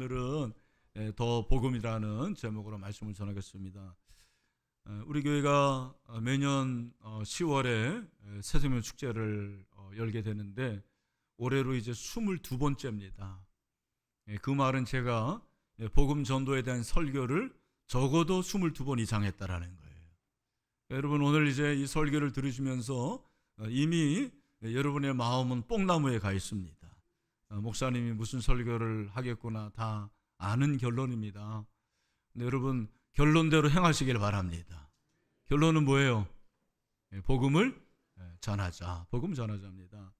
오늘은 예, 더 복음이라는 제목으로 말씀을 전하겠습니다. 예, 우리 교회가 어, 매년 10월에 어, 예, 새생명 축제를 어, 열게 되는데 올해로 이제 22번째입니다. 그 말은 제가 복음 전도에 대한 설교를 적어도 22번 이상 했다라는 거예요. 여러분 오늘 이제 이 설교를 들으시면서 이미 여러분의 마음은 뽕나무에 가 있습니다. 어, 목사님이 무슨 설교를 하겠구나 다 아는 결론입니다. 근데 여러분 결론대로 행하시길 바랍니다. 결론은 뭐예요? 예, 복음을 예, 전하자. 복음 전하자입니다.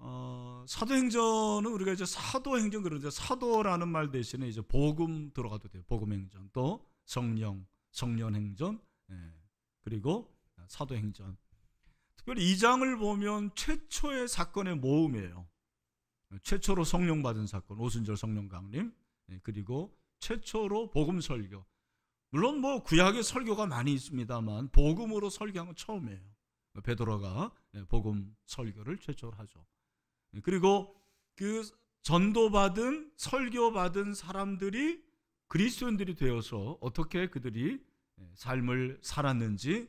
어, 사도행전은 우리가 이제 사도행전 그러는데 사도라는 말 대신에 이제 복음 들어가도 돼요. 복음행전 또 성령, 성년행전 예, 그리고 사도행전. 특별히 이 장을 보면 최초의 사건의 모음이에요. 최초로 성령 받은 사건 오순절 성령 강림 예, 그리고 최초로 복음 설교 물론 뭐 구약의 설교가 많이 있습니다만 복음으로 설교한 건 처음이에요. 베드로가 예, 복음 설교를 최초로 하죠. 예, 그리고 그 전도받은 설교받은 사람들이 그리스도인들이 되어서 어떻게 그들이 삶을 살았는지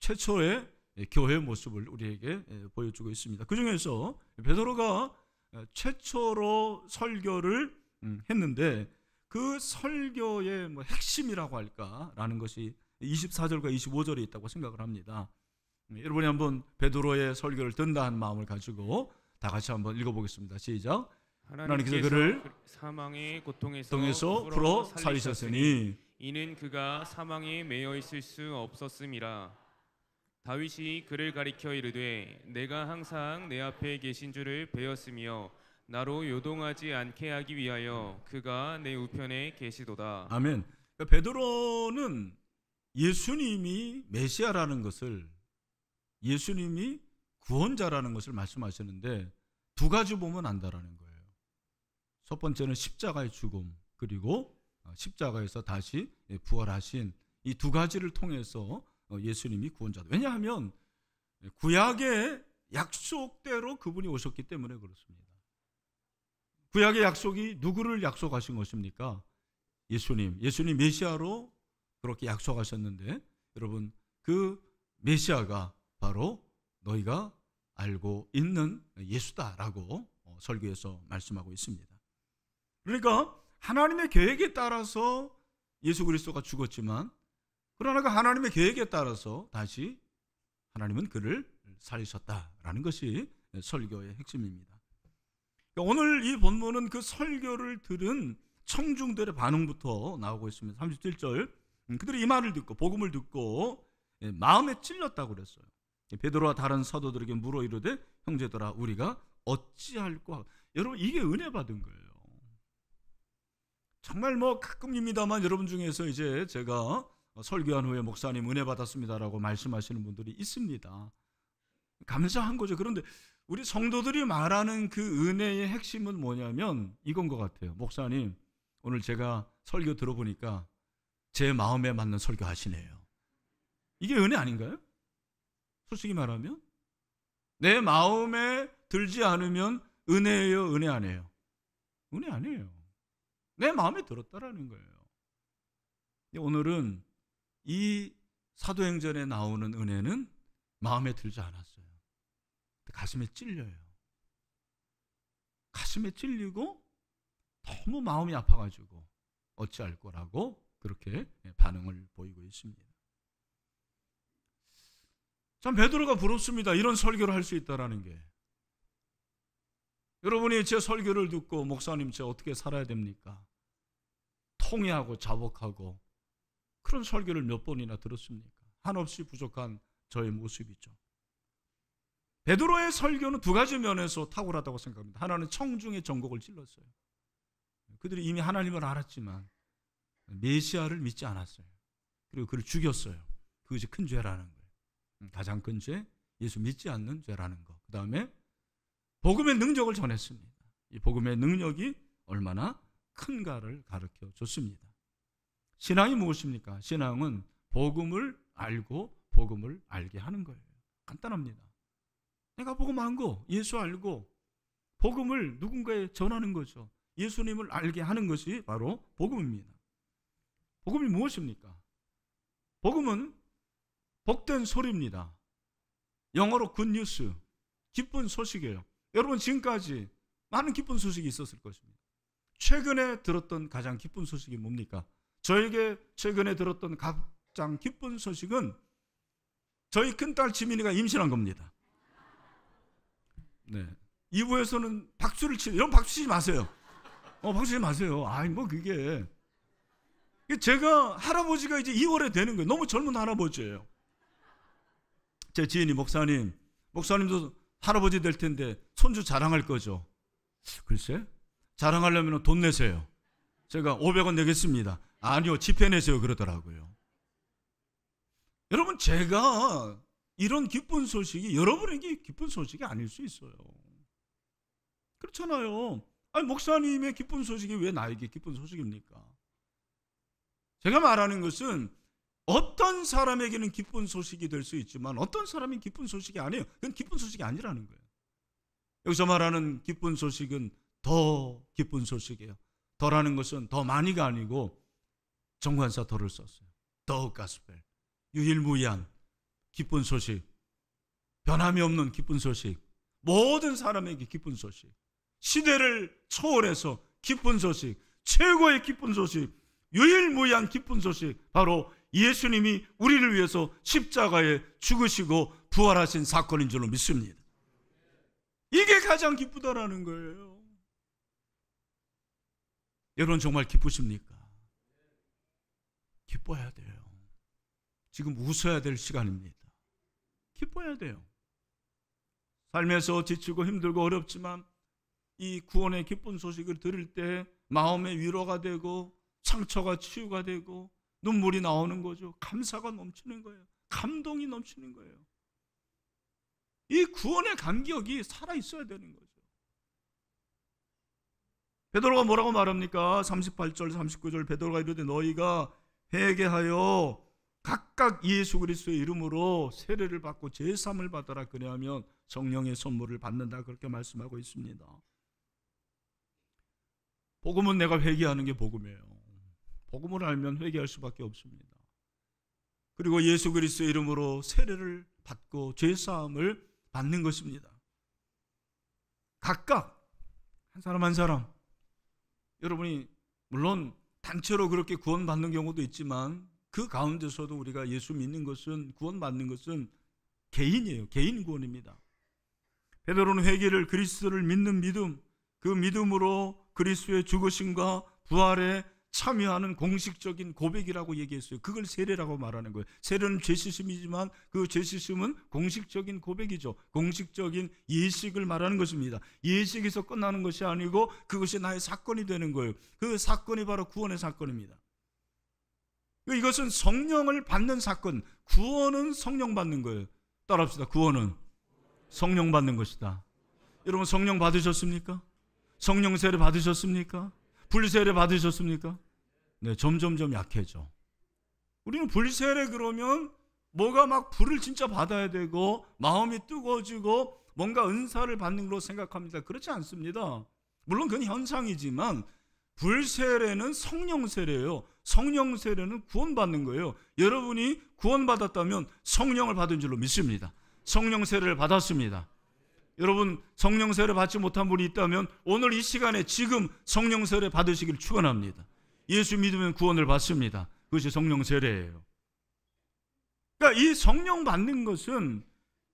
최초의 교회 모습을 우리에게 보여주고 있습니다. 그 중에서 베드로가 어, 최초로 설교를 음, 했는데 그 설교의 뭐 핵심이라고 할까라는 것이 24절과 25절에 있다고 생각을 합니다. 음, 여러분이 한번 베드로의 설교를 든다는 마음을 가지고 다 같이 한번 읽어보겠습니다. 시작. 하나님께서 그를 사망의 고통에서 풀어 살리셨으니 이는 그가 사망에 매여 있을 수 없었음이라. 다윗이 그를 가리켜 이르되 내가 항상 내 앞에 계신 줄을 배웠으며 나로 요동하지 않게 하기 위하여 그가 내 우편에 계시도다. 아멘. 그러니까 베드로는 예수님이 메시아라는 것을 예수님이 구원자라는 것을 말씀하시는데 두 가지 보면 안다라는 거예요. 첫 번째는 십자가의 죽음 그리고 십자가에서 다시 부활하신 이 두 가지를 통해서 어, 예수님이 구원자다. 왜냐하면 구약의 약속대로 그분이 오셨기 때문에 그렇습니다. 구약의 약속이 누구를 약속하신 것입니까? 예수님. 예수님 메시아로 그렇게 약속하셨는데 여러분 그 메시아가 바로 너희가 알고 있는 예수다라고 어, 설교에서 말씀하고 있습니다. 그러니까 하나님의 계획에 따라서 예수 그리스도가 죽었지만 그러나 그 하나님의 계획에 따라서 다시 하나님은 그를 살리셨다라는 것이 설교의 핵심입니다. 그러니까 오늘 이 본문은 그 설교를 들은 청중들의 반응부터 나오고 있습니다. 37절 음, 그들이 이 말을 듣고 복음을 듣고 예, 마음에 찔렸다고 그랬어요. 예, 베드로와 다른 사도들에게 물어 이르되 형제들아 우리가 어찌할까? 여러분 이게 은혜 받은 거예요. 정말 뭐 가끔입니다만 여러분 중에서 이제 제가 어, 설교한 후에 목사님 은혜 받았습니다라고 말씀하시는 분들이 있습니다. 감사한 거죠. 그런데 우리 성도들이 말하는 그 은혜의 핵심은 뭐냐면 이건 것 같아요. 목사님, 오늘 제가 설교 들어보니까 제 마음에 맞는 설교 하시네요. 이게 은혜 아닌가요? 솔직히 말하면? 내 마음에 들지 않으면 은혜예요, 은혜 아니에요? 은혜 아니에요. 내 마음에 들었다라는 거예요. 오늘은 이 사도행전에 나오는 은혜는 마음에 들지 않았어요. 가슴에 찔려요. 가슴에 찔리고 너무 마음이 아파가지고 어찌할 거라고 그렇게 예, 반응을 보이고 있습니다. 참 베드로가 부럽습니다. 이런 설교를 할 수 있다라는 게. 여러분이 제 설교를 듣고 목사님 제 어떻게 살아야 됩니까? 통회하고 자복하고 그런 설교를 몇 번이나 들었습니까? 한없이 부족한 저의 모습이죠. 베드로의 설교는 두 가지 면에서 탁월하다고 생각합니다. 하나는 청중의 전곡을 찔렀어요. 그들이 이미 하나님을 알았지만 메시아를 믿지 않았어요. 그리고 그를 죽였어요. 그것이 큰 죄라는 거예요. 음, 가장 큰 죄, 예수 믿지 않는 죄라는 거. 그 다음에 복음의 능력을 전했습니다. 이 복음의 능력이 얼마나 큰가를 가르쳐 줬습니다. 신앙이 무엇입니까? 신앙은 복음을 알고 복음을 알게 하는 거예요. 간단합니다. 내가 복음 안고 예수 알고 복음을 누군가에 전하는 거죠. 예수님을 알게 하는 것이 바로 복음입니다. 복음이 무엇입니까? 복음은 복된 소리입니다. 영어로 굿뉴스, 기쁜 소식이에요. 여러분 지금까지 많은 기쁜 소식이 있었을 것입니다. 최근에 들었던 가장 기쁜 소식이 뭡니까? 저에게 최근에 들었던 가장 기쁜 소식은 저희 큰딸 지민이가 임신한 겁니다. 네. 2부에서는 박수를 치, 이런 박수 치지 마세요. 어, 박수 치지 마세요. 아이, 뭐 그게. 제가 할아버지가 이제 2월에 되는 거예요. 너무 젊은 할아버지예요. 제 지인이 목사님, 목사님도 할아버지 될 텐데 손주 자랑할 거죠. 글쎄, 자랑하려면 돈 내세요. 제가 500원 내겠습니다. 아니요, 집회 내세요 그러더라고요. 여러분, 제가 이런 기쁜 소식이 여러분에게 기쁜 소식이 아닐 수 있어요. 그렇잖아요. 아니, 목사님의 기쁜 소식이 왜 나에게 기쁜 소식입니까? 제가 말하는 것은 어떤 사람에게는 기쁜 소식이 될 수 있지만 어떤 사람이 기쁜 소식이 아니에요. 그건 기쁜 소식이 아니라는 거예요. 여기서 말하는 기쁜 소식은 더 기쁜 소식이에요. 더라는 것은 더 많이가 아니고 정관사 도를 썼어요. 더 가스펠. 유일무이한 기쁜 소식. 변함이 없는 기쁜 소식. 모든 사람에게 기쁜 소식. 시대를 초월해서 기쁜 소식. 최고의 기쁜 소식. 유일무이한 기쁜 소식. 바로 예수님이 우리를 위해서 십자가에 죽으시고 부활하신 사건인 줄로 믿습니다. 이게 가장 기쁘다라는 거예요. 여러분 정말 기쁘십니까? 기뻐해야 돼요. 지금 웃어야 될 시간입니다. 기뻐해야 돼요. 삶에서 지치고 힘들고 어렵지만 이 구원의 기쁜 소식을 들을 때 마음의 위로가 되고 상처가 치유가 되고 눈물이 나오는 거죠. 감사가 넘치는 거예요. 감동이 넘치는 거예요. 이 구원의 감격이 살아 있어야 되는 거죠. 베드로가 뭐라고 말합니까? 38절, 39절 베드로가 이르되 너희가 회개 하여 각각 예수 그리스도의 이름으로 세례를 받고 제삼을 받아라 그리하면 성령의 선물을 받는다 그렇게 말씀하고 있습니다. 복음은 내가 회개하는 게 복음이에요. 복음을 알면 회개할 수밖에 없습니다. 그리고 예수 그리스도의 이름으로 세례를 받고 죄 사함을 받는 것입니다. 각각 한 사람 한 사람 여러분이 물론 단체로 그렇게 구원받는 경우도 있지만 그 가운데서도 우리가 예수 믿는 것은 구원받는 것은 개인이에요. 개인 구원입니다. 베드로는 회개를 그리스도를 믿는 믿음, 그 믿음으로 그리스도의 죽으심과 부활의 참여하는 공식적인 고백이라고 얘기했어요. 그걸 세례라고 말하는 거예요. 세례는 죄시심이지만 그 죄시심은 공식적인 고백이죠. 공식적인 예식을 말하는 것입니다. 예식에서 끝나는 것이 아니고 그것이 나의 사건이 되는 거예요. 그 사건이 바로 구원의 사건입니다. 이것은 성령을 받는 사건. 구원은 성령 받는 거예요. 따라합시다. 구원은 성령 받는 것이다. 여러분 성령 받으셨습니까? 성령 세례 받으셨습니까? 분리세례 받으셨습니까? 네, 점점점 약해져. 우리는 분리세례 그러면 뭐가 막 불을 진짜 받아야 되고 마음이 뜨거워지고 뭔가 은사를 받는 걸로 생각합니다. 그렇지 않습니다. 물론 그건 현상이지만 불세례는 성령 세례예요. 성령 세례는 구원받는 거예요. 여러분이 구원받았다면 성령을 받은 줄로 믿습니다. 성령 세례를 받았습니다. 여러분 성령 세례 받지 못한 분이 있다면 오늘 이 시간에 지금 성령 세례 받으시길 축원합니다. 예수 믿으면 구원을 받습니다. 그것이 성령 세례예요. 그러니까 이 성령 받는 것은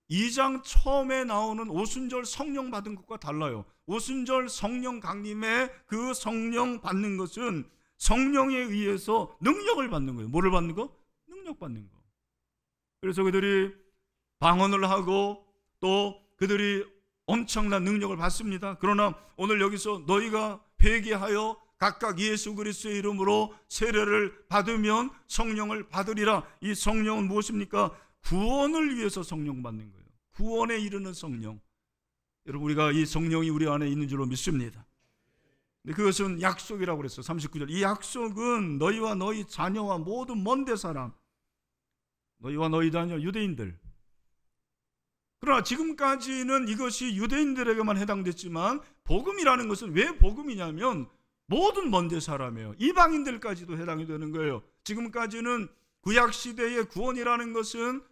2장 처음에 나오는 오순절 성령 받은 것과 달라요. 오순절 성령 강림의 그 성령 받는 것은 성령에 의해서 능력을 받는 거예요. 뭐를 받는 거? 능력 받는 거. 그래서 그들이 방언을 하고 또 그들이 엄청난 능력을 받습니다. 그러나 오늘 여기서 너희가 회개하여 각각 예수 그리스도의 이름으로 세례를 받으면 성령을 받으리라. 이 성령은 무엇입니까? 구원을 위해서 성령 받는 거예요. 구원에 이르는 성령. 여러분 우리가 이 성령이 우리 안에 있는 줄로 믿습니다. 근데 그것은 약속이라고 그랬어 39절. 이 약속은 너희와 너희 자녀와 모든 먼데 사람 너희와 너희 자녀 유대인들 그러나 지금까지는 이것이 유대인들에게만 해당됐지만 복음이라는 것은 왜 복음이냐면 모든 먼데 사람이에요. 이방인들까지도 해당이 되는 거예요. 지금까지는 구약 시대의 구원이라는 것은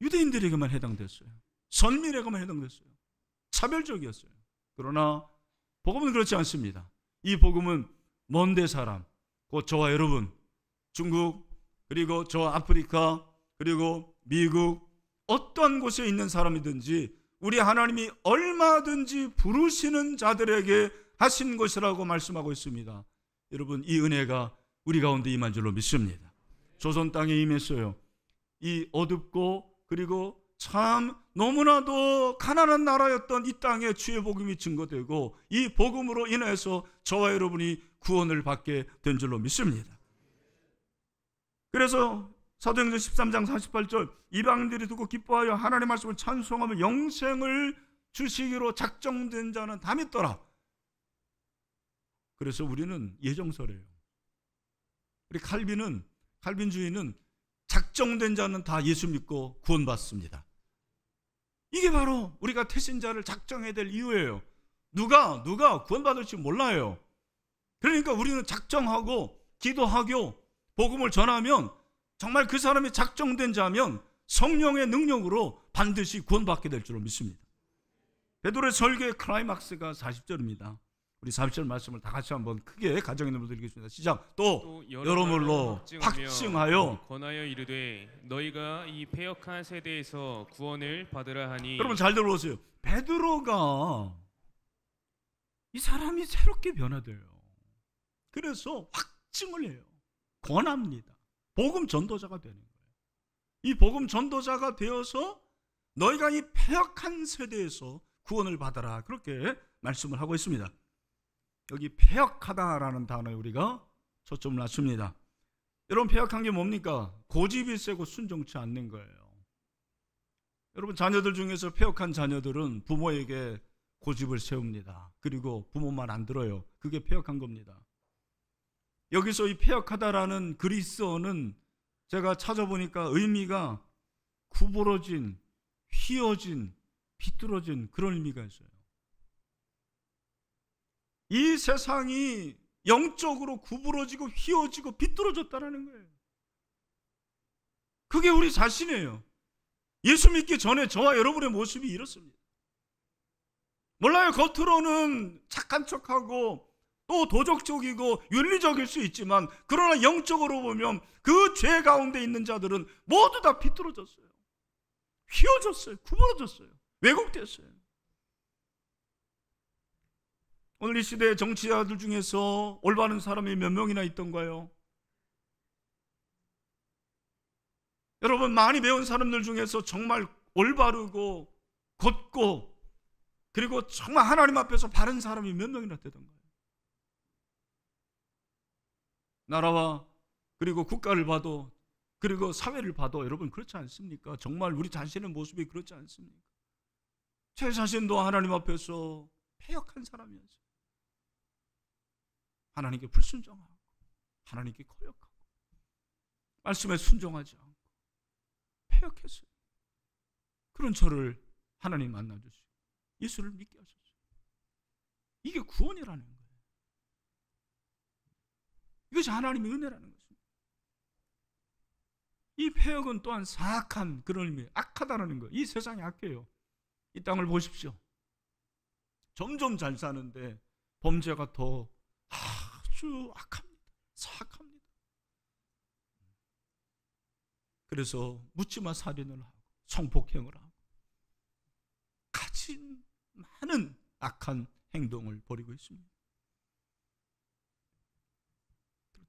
유대인들에게만 해당됐어요. 선민에게만 해당됐어요. 차별적이었어요. 그러나 복음은 그렇지 않습니다. 이 복음은 먼데 사람, 곧 저와 여러분, 중국, 그리고 저 아프리카, 그리고 미국, 어떠한 곳에 있는 사람이든지 우리 하나님이 얼마든지 부르시는 자들에게 하신 것이라고 말씀하고 있습니다. 여러분 이 은혜가 우리 가운데 임한 줄로 믿습니다. 조선 땅에 임했어요. 이 어둡고 그리고 참 너무나도 가난한 나라였던 이 땅에 주의 복음이 증거되고 이 복음으로 인해서 저와 여러분이 구원을 받게 된 줄로 믿습니다. 그래서 사도행전 13장 48절 이방인들이 듣고 기뻐하여 하나님의 말씀을 찬송하며 영생을 주시기로 작정된 자는 담 있더라. 그래서 우리는 예정설이에요. 우리 칼빈은 칼빈주의는 작정된 자는 다 예수 믿고 구원받습니다. 이게 바로 우리가 태신자를 작정해야 될 이유예요. 누가 누가 구원받을지 몰라요. 그러니까 우리는 작정하고 기도하고 복음을 전하면 정말 그 사람이 작정된 자면 성령의 능력으로 반드시 구원받게 될 줄로 믿습니다. 베드로의 설교의 클라이막스가 40절입니다. 우리 40절 말씀을 다 같이 한번 크게 가정의 으로 읽겠습니다. 시작. 또, 또 여러모로 확증하여 권하여 이르되 너희가 이 폐역한 세대에서 구원을 받으라 하니 여러분 잘 들어보세요. 베드로가 이 사람이 새롭게 변화돼요. 그래서 확증을 해요. 권합니다. 복음 전도자가 되는 거예요. 이 복음 전도자가 되어서 너희가 이 폐역한 세대에서 구원을 받아라. 그렇게 말씀을 하고 있습니다. 여기 폐역하다라는 단어에 우리가 초점을 맞춥니다. 여러분 폐역한 게 뭡니까? 고집이 세고 순종치 않는 거예요. 여러분 자녀들 중에서 폐역한 자녀들은 부모에게 고집을 세웁니다. 그리고 부모 말 안 들어요. 그게 폐역한 겁니다. 여기서 이 폐역하다라는 그리스어는 제가 찾아보니까 의미가 구부러진, 휘어진, 비뚤어진 그런 의미가 있어요. 이 세상이 영적으로 구부러지고 휘어지고 비뚤어졌다는 라 거예요. 그게 우리 자신이에요. 예수 믿기 전에 저와 여러분의 모습이 이렇습니다. 몰라요. 겉으로는 착한 척하고 또 도덕적이고 윤리적일 수 있지만 그러나 영적으로 보면 그 죄 가운데 있는 자들은 모두 다 비뚤어졌어요. 휘어졌어요. 구부러졌어요. 왜곡됐어요. 오늘 이 시대의 정치자들 중에서 올바른 사람이 몇 명이나 있던가요? 여러분 많이 배운 사람들 중에서 정말 올바르고 곧고 그리고 정말 하나님 앞에서 바른 사람이 몇 명이나 되던가요? 나라와 그리고 국가를 봐도 그리고 사회를 봐도 여러분 그렇지 않습니까? 정말 우리 자신의 모습이 그렇지 않습니까? 제 자신도 하나님 앞에서 폐역한 사람이었어요. 하나님께 불순종하고 하나님께 거역하고 말씀에 순종하지 않고 폐역했어요. 그런 저를 하나님 만나주시고 예수를 믿게 하셨어요. 이게 구원이라는 거예요. 이것이 하나님의 은혜라는 것입니다. 이 폐역은 또한 사악한 그런 의미, 악하다는 거. 이 세상이 악해요. 이 땅을 보십시오. 점점 잘 사는데 범죄가 더 아주 악합니다. 사악합니다. 그래서 묻지마 살인을 하고 성폭행을 하고 가진 많은 악한 행동을 벌이고 있습니다.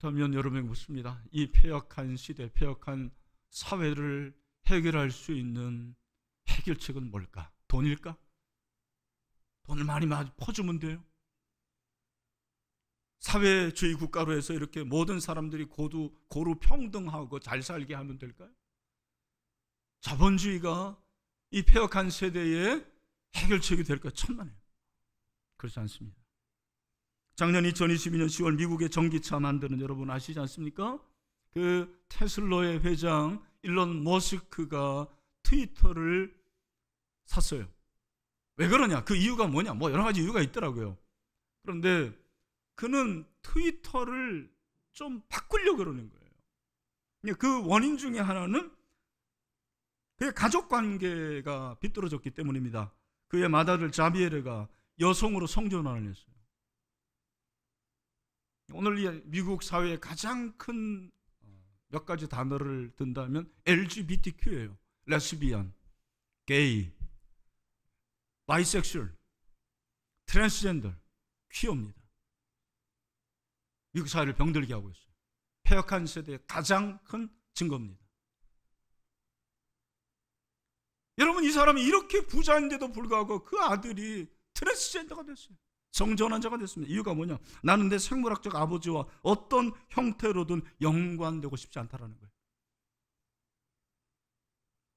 그렇다면 여러분에 묻습니다. 이 폐역한 시대, 폐역한 사회를 해결할 수 있는 해결책은 뭘까? 돈일까? 돈을 많이 많이 퍼주면 돼요. 사회주의 국가로 해서 이렇게 모든 사람들이 고루, 고루 평등하고 잘 살게 하면 될까요? 자본주의가 이 폐역한 세대의 해결책이 될까? 천만에요. 그렇지 않습니다. 작년 2022년 10월 미국의 전기차 만드는 여러분 아시지 않습니까? 그 테슬러의 회장 일론 머스크가 트위터를 샀어요. 왜 그러냐? 그 이유가 뭐냐? 뭐 여러 가지 이유가 있더라고요. 그런데 그는 트위터를 좀 바꾸려고 그러는 거예요. 그 원인 중에 하나는 그의 가족 관계가 비뚤어졌기 때문입니다. 그의 마다들 자비에르가 여성으로 성전환을 했어요. 오늘 미국 사회에 가장 큰몇 어, 가지 단어를 든다면 LGBTQ예요. 레스비언, 게이, 바이섹슈얼, 트랜스젠더, 퀴어입니다. 미국 사회를 병들게 하고 있어요. 폐역한 세대의 가장 큰 증거입니다. 여러분 이 사람이 이렇게 부자인데도 불구하고 그 아들이 트랜스젠더가 됐어요. 성전한 자가 됐습니다. 이유가 뭐냐? 나는 내 생물학적 아버지와 어떤 형태로든 연관되고 싶지 않다라는 거예요.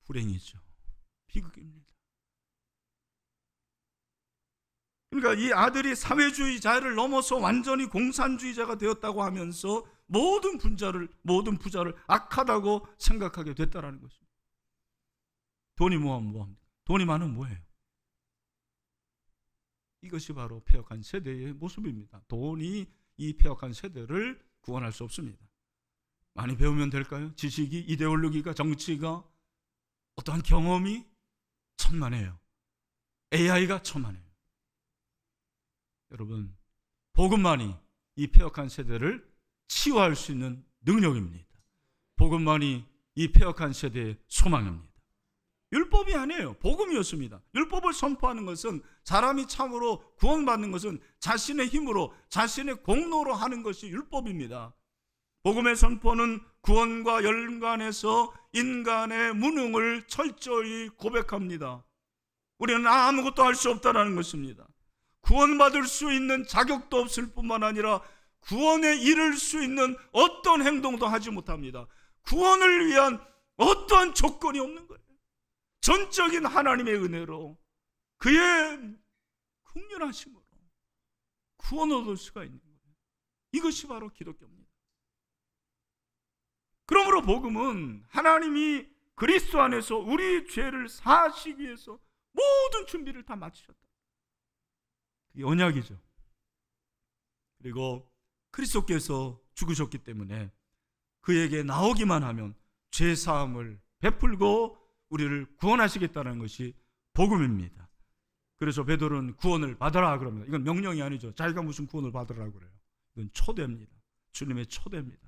불행이죠. 비극입니다. 그러니까 이 아들이 사회주의자를 넘어서 완전히 공산주의자가 되었다고 하면서 모든 분자를 모든 부자를 악하다고 생각하게 됐다라는 것입니다. 돈이 뭐하 뭐합니까? 돈이 많으 뭐해요? 이것이 바로 폐역한 세대의 모습입니다. 돈이 이 폐역한 세대를 구원할 수 없습니다. 많이 배우면 될까요? 지식이, 이데올로기가, 정치가, 어떠한 경험이 천만해요. AI가 천만해요. 여러분, 복음만이 이 폐역한 세대를 치유할 수 있는 능력입니다. 복음만이 이 폐역한 세대의 소망입니다. 율법이 아니에요. 복음이었습니다. 율법을 선포하는 것은 사람이 참으로 구원받는 것은 자신의 힘으로 자신의 공로로 하는 것이 율법입니다. 복음의 선포는 구원과 연관해서 인간의 무능을 철저히 고백합니다. 우리는 아무것도 할 수 없다라는 것입니다. 구원받을 수 있는 자격도 없을 뿐만 아니라 구원에 이를 수 있는 어떤 행동도 하지 못합니다. 구원을 위한 어떠한 조건이 없는 거예요. 전적인 하나님의 은혜로 그의 국렬하심으로 구원 얻을 수가 있는 거예요. 이것이 바로 기독교입니다. 그러므로 복음은 하나님이 그리스도 안에서 우리 죄를 사시기 위해서 모든 준비를 다 마치셨다. 그게 언약이죠. 그리고 그리스도께서 죽으셨기 때문에 그에게 나오기만 하면 죄 사함을 베풀고 우리를 구원하시겠다는 것이 복음입니다. 그래서 베드로는 구원을 받아라 그럽니다. 이건 명령이 아니죠. 자기가 무슨 구원을 받으라 그래요. 이건 초대입니다. 주님의 초대입니다.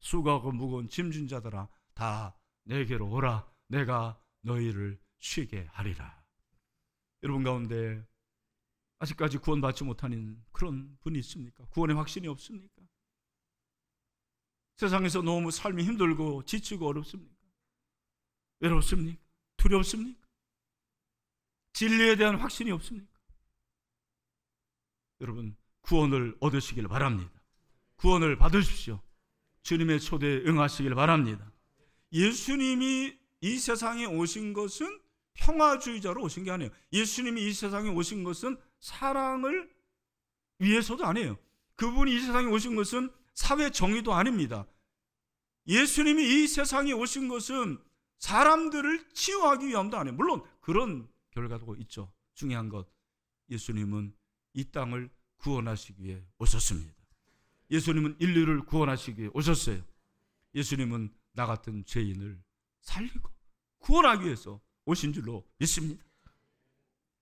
수고하고 무거운 짐진 자들아 다 내게로 오라. 내가 너희를 쉬게 하리라. 여러분 가운데 아직까지 구원받지 못하는 그런 분이 있습니까? 구원의 확신이 없습니까? 세상에서 너무 삶이 힘들고 지치고 어렵습니까? 외롭습니까? 두렵습니까? 진리에 대한 확신이 없습니까? 여러분, 구원을 얻으시길 바랍니다. 구원을 받으십시오. 주님의 초대에 응하시길 바랍니다. 예수님이 이 세상에 오신 것은 평화주의자로 오신 게 아니에요. 예수님이 이 세상에 오신 것은 사랑을 위해서도 아니에요. 그분이 이 세상에 오신 것은 사회 정의도 아닙니다. 예수님이 이 세상에 오신 것은 사람들을 치유하기 위함도 아니에요. 물론 그런 결과도 있죠. 중요한 것 예수님은 이 땅을 구원하시기 위해 오셨습니다. 예수님은 인류를 구원하시기 위해 오셨어요. 예수님은 나 같은 죄인을 살리고 구원하기 위해서 오신 줄로 믿습니다.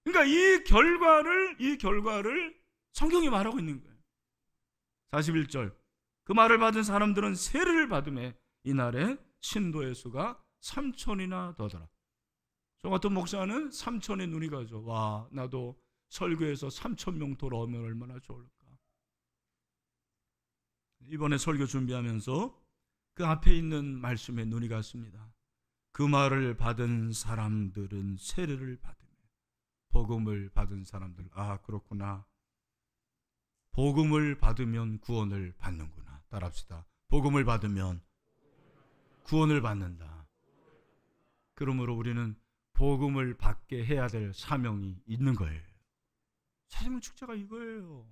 그러니까 이 결과를 이 결과를 성경이 말하고 있는 거예요. 41절 그 말을 받은 사람들은 세례를 받음에 이날에 신도의 수가 삼촌이나 더더라. 저 같은 목사는 3천의 눈이 가죠. 와, 나도 설교에서 3천 명 돌아오면 얼마나 좋을까. 이번에 설교 준비하면서 그 앞에 있는 말씀에 눈이 갔습니다. 그 말을 받은 사람들은 세례를 받으며 복음을 받은 사람들 아 그렇구나. 복음을 받으면 구원을 받는구나. 따라합시다. 복음을 받으면 구원을 받는다. 그러므로 우리는 복음을 받게 해야 될 사명이 있는 거예요. 사명 축제가 이거예요.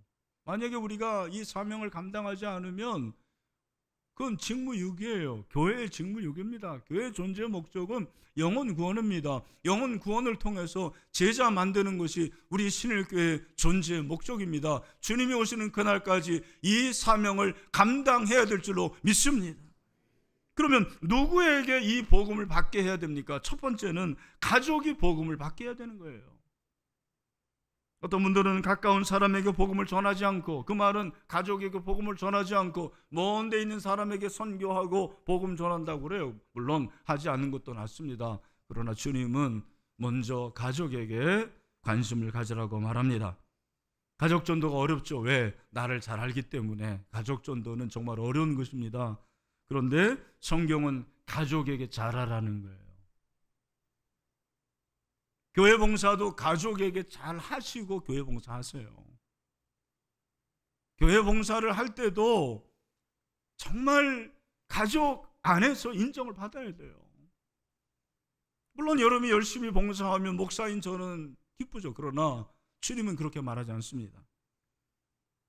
만약에 우리가 이 사명을 감당하지 않으면 그건 직무유기예요. 교회의 직무유기입니다. 교회의 존재 목적은 영혼 구원입니다. 영혼 구원을 통해서 제자 만드는 것이 우리 신일교회의 존재의 목적입니다. 주님이 오시는 그날까지 이 사명을 감당해야 될 줄로 믿습니다. 그러면 누구에게 이 복음을 받게 해야 됩니까? 첫 번째는 가족이 복음을 받게 해야 되는 거예요. 어떤 분들은 가까운 사람에게 복음을 전하지 않고 그 말은 가족에게 복음을 전하지 않고 먼데 있는 사람에게 선교하고 복음 전한다고 그래요. 물론 하지 않는 것도 낫습니다. 그러나 주님은 먼저 가족에게 관심을 가지라고 말합니다. 가족 전도가 어렵죠. 왜? 나를 잘 알기 때문에 가족 전도는 정말 어려운 것입니다. 그런데 성경은 가족에게 잘하라는 거예요. 교회 봉사도 가족에게 잘 하시고 교회 봉사하세요. 교회 봉사를 할 때도 정말 가족 안에서 인정을 받아야 돼요. 물론 여러분이 열심히 봉사하면 목사인 저는 기쁘죠. 그러나 주님은 그렇게 말하지 않습니다.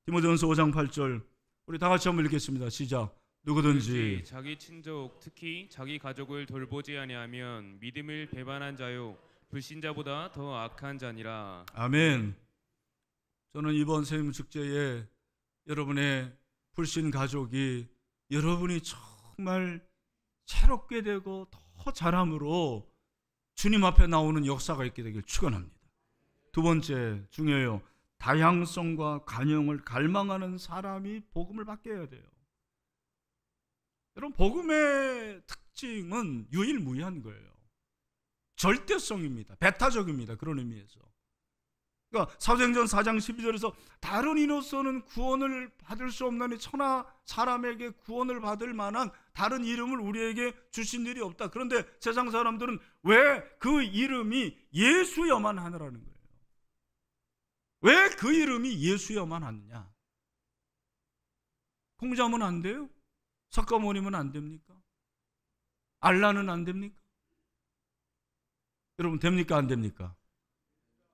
디모데전서 5장 8절 우리 다 같이 한번 읽겠습니다. 시작. 누구든지 자기 친족 특히 자기 가족을 돌보지 아니하면 믿음을 배반한 자요 불신자보다 더 악한 자니라. 아멘. 저는 이번 세임 축제에 여러분의 불신 가족이 여러분이 정말 새롭게 되고 더 잘함으로 주님 앞에 나오는 역사가 있게 되길 축원합니다. 두 번째 중요해요. 다양성과 관용을 갈망하는 사람이 복음을 받게 해야 돼요. 여러분 복음의 특징은 유일무이한 거예요. 절대성입니다. 배타적입니다. 그런 의미에서. 그러니까 사도행전 4장 12절에서 다른 이로서는 구원을 받을 수 없나니 천하 사람에게 구원을 받을 만한 다른 이름을 우리에게 주신 일이 없다. 그런데 세상 사람들은 왜 그 이름이 예수여만 하느라는 거예요. 왜 그 이름이 예수여만 하느냐? 통잠은 안 돼요? 석가모니면 안 됩니까? 알라는 안 됩니까? 여러분 됩니까 안 됩니까?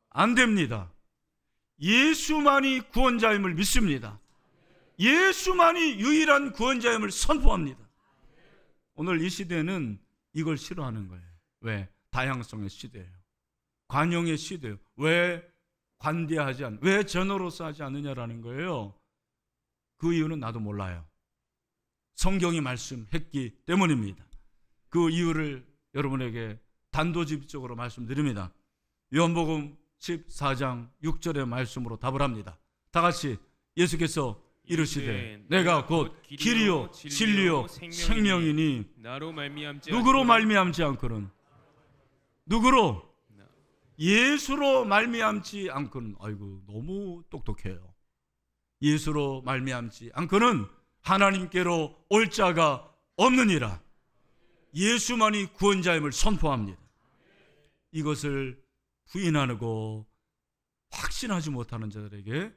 안 됩니다. 예수만이 구원자임을 믿습니다. 예수만이 유일한 구원자임을 선포합니다. 오늘 이 시대는 이걸 싫어하는 거예요. 왜? 다양성의 시대예요. 관용의 시대예요. 왜 관대하지 않, 왜 전어로서 하지 않느냐라는 거예요. 그 이유는 나도 몰라요. 성경이 말씀했기 때문입니다. 그 이유를 여러분에게 단도직입적으로 말씀드립니다. 요한복음 14장 6절의 말씀으로 답을 합니다. 다 같이 예수께서 이르시되 내가 곧 길이요 진리요 생명이니 누구로 말미암지 않고는 누구로 예수로 말미암지 않고는 아이고 너무 똑똑해요. 예수로 말미암지 않고는 하나님께로 올 자가 없느니라. 예수만이 구원자임을 선포합니다. 이것을 부인하고 확신하지 못하는 자들에게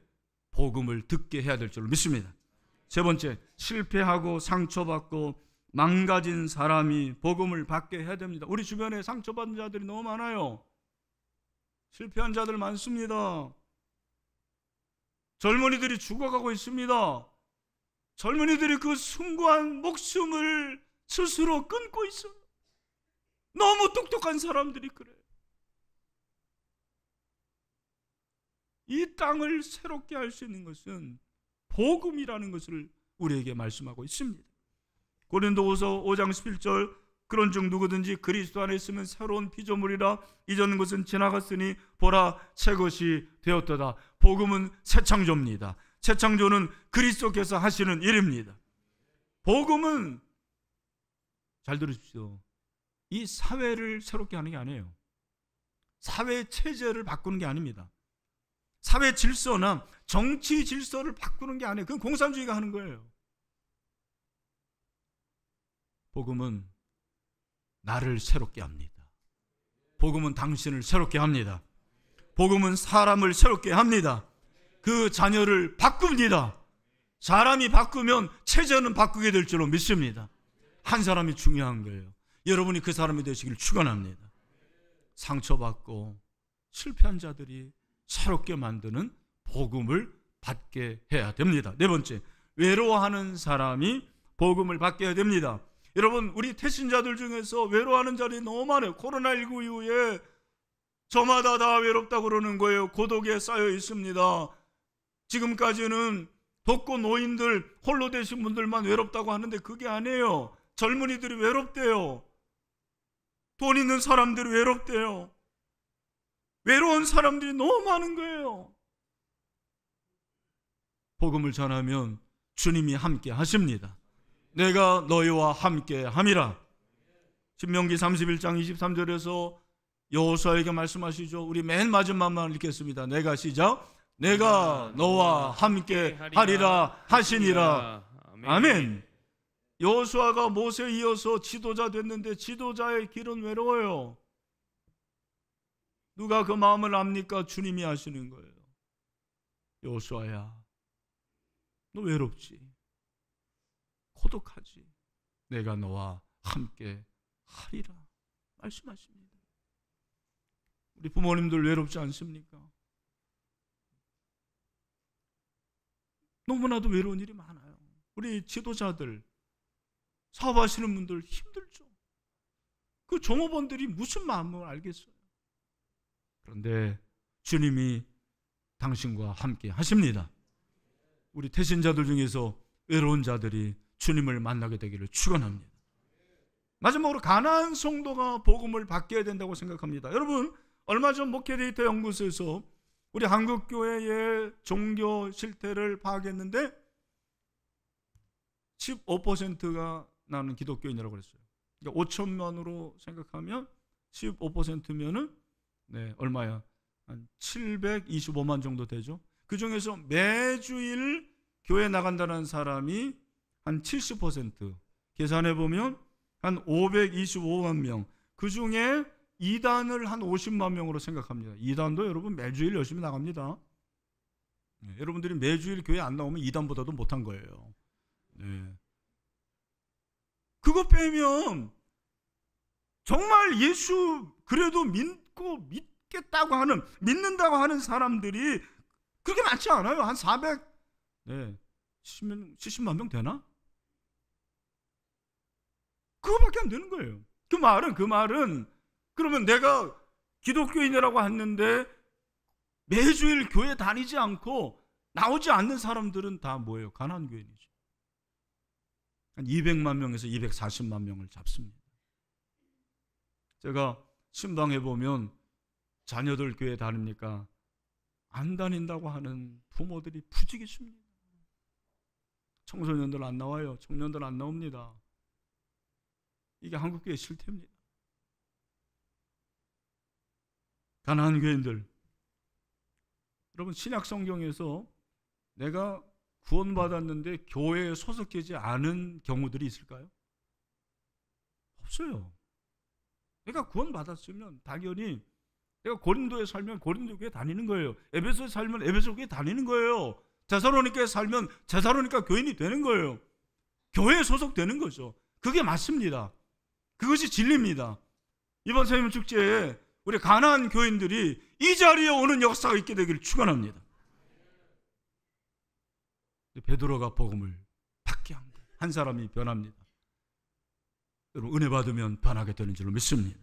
복음을 듣게 해야 될 줄 믿습니다. 세 번째, 실패하고 상처받고 망가진 사람이 복음을 받게 해야 됩니다. 우리 주변에 상처받은 자들이 너무 많아요. 실패한 자들 많습니다. 젊은이들이 죽어가고 있습니다. 젊은이들이 그 숭고한 목숨을 스스로 끊고 있어. 너무 똑똑한 사람들이 그래. 이 땅을 새롭게 할 수 있는 것은 복음이라는 것을 우리에게 말씀하고 있습니다. 고린도후서 5장 11절 그런 중 누구든지 그리스도 안에 있으면 새로운 피조물이라 이전 것은 지나갔으니 보라 새 것이 되었도다. 복음은 새 창조입니다. 새 창조는 그리스도께서 하시는 일입니다. 복음은 잘 들으십시오. 이 사회를 새롭게 하는 게 아니에요. 사회 체제를 바꾸는 게 아닙니다. 사회 질서나 정치 질서를 바꾸는 게 아니에요. 그건 공산주의가 하는 거예요. 복음은 나를 새롭게 합니다. 복음은 당신을 새롭게 합니다. 복음은 사람을 새롭게 합니다. 그 자녀를 바꿉니다. 사람이 바꾸면 체제는 바꾸게 될 줄로 믿습니다. 한 사람이 중요한 거예요. 여러분이 그 사람이 되시길 축원합니다. 상처받고 실패한 자들이 새롭게 만드는 복음을 받게 해야 됩니다. 네 번째, 외로워하는 사람이 복음을 받게 해야 됩니다. 여러분, 우리 태신자들 중에서 외로워하는 자들이 너무 많아요. 코로나19 이후에 저마다 다외롭다 그러는 거예요. 고독에 쌓여 있습니다. 지금까지는 독고 노인들, 홀로 되신 분들만 외롭다고 하는데 그게 아니에요. 젊은이들이 외롭대요. 돈 있는 사람들이 외롭대요. 외로운 사람들이 너무 많은 거예요. 복음을 전하면 주님이 함께 하십니다. 내가 너희와 함께 함이라. 신명기 31장 23절에서 여호수아에게 말씀하시죠. 우리 맨 마지막만 읽겠습니다. 내가 시작. 내가 너와 함께 하리라 하시니라. 아멘. 여수아가모세 이어서 지도자 됐는데 지도자의 길은 외로워요. 누가 그 마음을 압니까? 주님이 하시는 거예요. 여수아야너 외롭지. 고독하지. 내가 너와 함께 하리라 말씀하십니다. 우리 부모님들 외롭지 않습니까? 너무나도 외로운 일이 많아요. 우리 지도자들, 사업하시는 분들 힘들죠. 그 종업원들이 무슨 마음을 알겠어요. 그런데 주님이 당신과 함께 하십니다. 우리 태신자들 중에서 외로운 자들이 주님을 만나게 되기를 축원합니다. 마지막으로 가난 성도가 복음을 받게 된다고 생각합니다. 여러분 얼마 전 목회데이터 연구소에서 우리 한국 교회의 종교 실태를 파악했는데 15%가 나는 기독교인이라고 그랬어요. 그러니까 5천만으로 생각하면 15%면은 네, 얼마야? 한 725만 정도 되죠. 그 중에서 매주일 교회 나간다는 사람이 한 70% 계산해 보면 한 525만 명. 그 중에 이단을한 50만 명으로 생각합니다. 이단도 여러분 매주일 열심히 나갑니다. 네, 여러분들이 매주일 교회 안 나오면 이단보다도 못한 거예요. 네. 그거 빼면 정말 예수 그래도 믿고 믿겠다고 하는 믿는다고 하는 사람들이 그렇게 많지 않아요. 한 400, 네, 70만, 70만 명 되나? 그거밖에 안 되는 거예요. 그 말은 그 말은 그러면 내가 기독교인이라고 했는데 매주일 교회 다니지 않고 나오지 않는 사람들은 다 뭐예요? 가난 교인이죠. 한 200만 명에서 240만 명을 잡습니다. 제가 신방해 보면 자녀들 교회 다닙니까? 안 다닌다고 하는 부모들이 부지기 줍니다. 청소년들 안 나와요. 청년들 안 나옵니다. 이게 한국교회 실태입니다. 가난한 교인들. 여러분 신약 성경에서 내가 구원받았는데 교회에 소속되지 않은 경우들이 있을까요? 없어요. 내가 구원받았으면 당연히 내가 고린도에 살면 고린도 교회 다니는 거예요. 에베소에 살면 에베소 교회 다니는 거예요. 제사로니까 살면 제사로니까 교인이 되는 거예요. 교회에 소속되는 거죠. 그게 맞습니다. 그것이 진리입니다. 이번 세임 축제에 우리 가난한 교인들이 이 자리에 오는 역사가 있게 되기를 축원합니다. 베드로가 복음을 받게 합니다. 한 사람이 변합니다. 여러분 은혜 받으면 변하게 되는 줄로 믿습니다.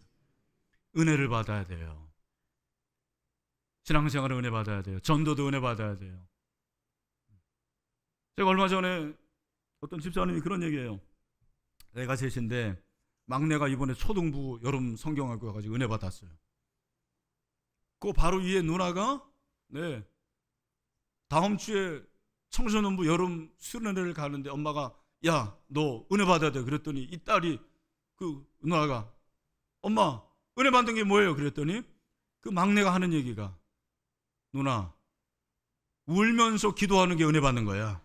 은혜를 받아야 돼요. 신앙생활에 은혜 받아야 돼요. 전도도 은혜 받아야 돼요. 제가 얼마 전에 어떤 집사님이 그런 얘기예요. 내가 셋인데 막내가 이번에 초등부 여름 성경학교 가지고 은혜 받았어요. 그 바로 위에 누나가 네 다음 주에 청소년부 여름 수련회를 가는데 엄마가 야 너 은혜 받아야 돼 그랬더니 이 딸이 그 누나가 엄마 은혜 받은 게 뭐예요 그랬더니 그 막내가 하는 얘기가 누나 울면서 기도하는 게 은혜 받는 거야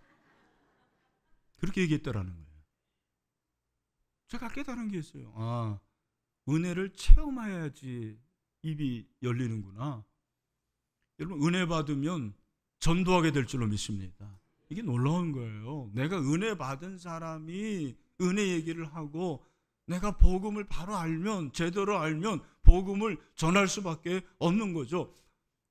그렇게 얘기했더라는 거예요 제가 깨달은 게 있어요 아 은혜를 체험해야지 입이 열리는구나. 여러분, 은혜 받으면 전도하게 될 줄로 믿습니다. 이게 놀라운 거예요. 내가 은혜 받은 사람이 은혜 얘기를 하고 내가 복음을 바로 알면, 제대로 알면 복음을 전할 수밖에 없는 거죠.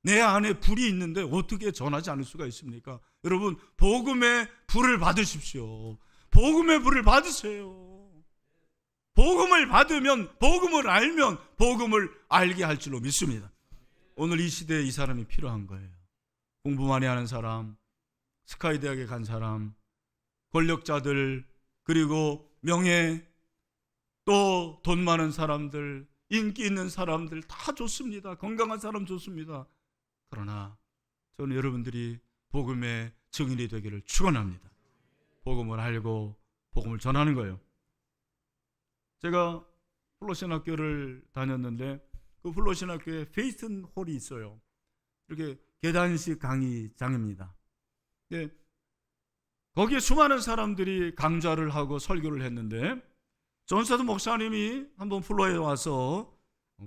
내 안에 불이 있는데 어떻게 전하지 않을 수가 있습니까? 여러분, 복음의 불을 받으십시오. 복음의 불을 받으세요. 복음을 받으면 복음을 알면 복음을 알게 할 줄로 믿습니다. 오늘 이 시대에 이 사람이 필요한 거예요. 공부 많이 하는 사람, 스카이 대학에 간 사람, 권력자들, 그리고 명예, 또 돈 많은 사람들, 인기 있는 사람들 다 좋습니다. 건강한 사람 좋습니다. 그러나 저는 여러분들이 복음의 증인이 되기를 축원합니다. 복음을 알고 복음을 전하는 거예요. 제가 플로신 학교를 다녔는데 그 플로신 학교에 페이튼 홀이 있어요. 이렇게 계단식 강의장입니다. 네. 거기에 수많은 사람들이 강좌를 하고 설교를 했는데 전사턴 목사님이 한번 플로에 와서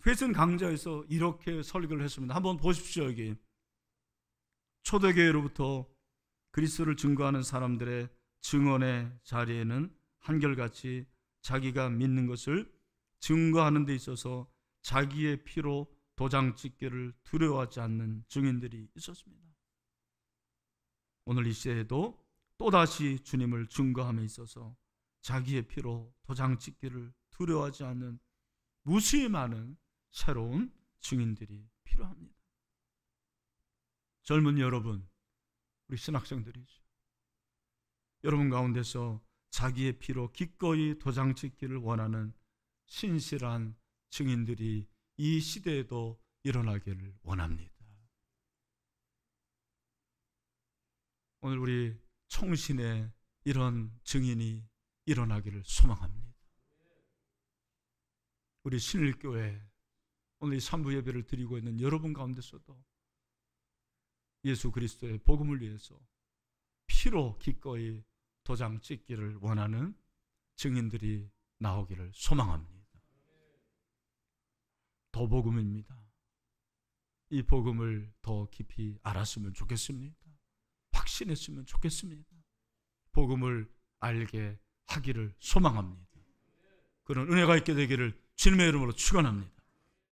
페이튼 강좌에서 이렇게 설교를 했습니다. 한번 보십시오 여기 초대교회로부터 그리스도를 증거하는 사람들의 증언의 자리에는 한결같이 자기가 믿는 것을 증거하는 데 있어서 자기의 피로 도장 찍기를 두려워하지 않는 증인들이 있었습니다. 오늘 이 시대에도 또다시 주님을 증거함에 있어서 자기의 피로 도장 찍기를 두려워하지 않는 무수히 많은 새로운 증인들이 필요합니다. 젊은 여러분, 우리 신학생들이죠. 여러분 가운데서 자기의 피로 기꺼이 도장 찍기를 원하는 신실한 증인들이 이 시대에도 일어나기를 원합니다. 오늘 우리 총신에 이런 증인이 일어나기를 소망합니다. 우리 신일교회 오늘 이 산부 예배를 드리고 있는 여러분 가운데서도 예수 그리스도의 복음을 위해서 피로 기꺼이 도장 찍기를 원하는 증인들이 나오기를 소망합니다. 더 복음입니다. 이 복음을 더 깊이 알았으면 좋겠습니다. 확신했으면 좋겠습니다. 복음을 알게 하기를 소망합니다. 그런 은혜가 있게 되기를 주님의 이름으로 축원합니다.